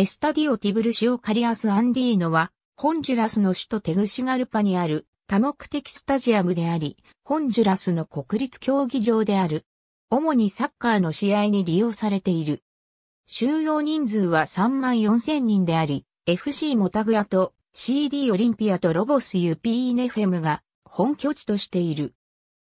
エスタディオティブルシオカリアス・アンディーノは、ホンジュラスの首都テグシガルパにある多目的スタジアムであり、ホンジュラスの国立競技場である。主にサッカーの試合に利用されている。収容人数は3万4 0 0 0人であり、FC モタグアと CD オリンピアとロボス UP ネフェムが本拠地としている。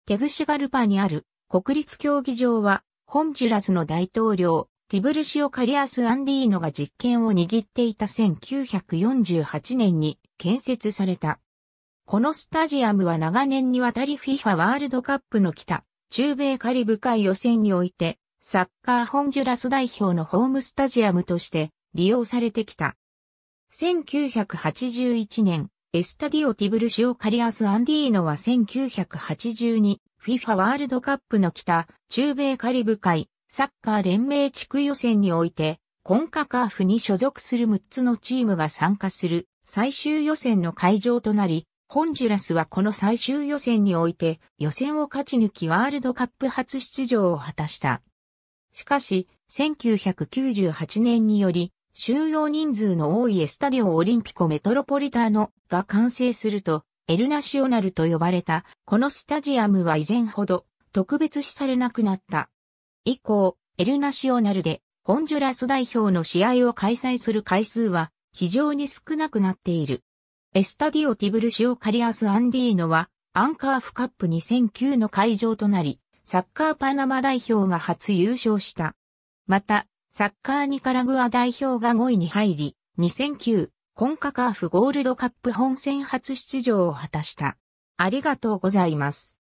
テグシガルパにある国立競技場は、ホンジュラスの大統領、ティブルシオ・カリアス・アンディーノが実権を握っていた1948年に建設された。このスタジアムは長年にわたり FIFA ワールドカップの北、中米カリブ海予選において、サッカーホンジュラス代表のホームスタジアムとして利用されてきた。1981年、エスタディオ・ティブルシオ・カリアス・アンディーノは1982、FIFA ワールドカップの北、中米カリブ海サッカー連盟地区予選において、コンカカーフに所属する6つのチームが参加する最終予選の会場となり、ホンジュラスはこの最終予選において予選を勝ち抜きワールドカップ初出場を果たした。しかし、1998年により、収容人数の多いエスタディオオリンピコメトロポリターノが完成すると、エルナシオナルと呼ばれた、このスタジアムは以前ほど特別視されなくなった。以降、エルナシオナルでホンジュラス代表の試合を開催する回数は非常に少なくなっている。エスタディオティブルシオカリアス・アンディーノはアンカーフカップ2009の会場となり、サッカーパナマ代表が初優勝した。また、サッカーニカラグア代表が5位に入り、2009コンカカーフゴールドカップ本戦初出場を果たした。ありがとうございます。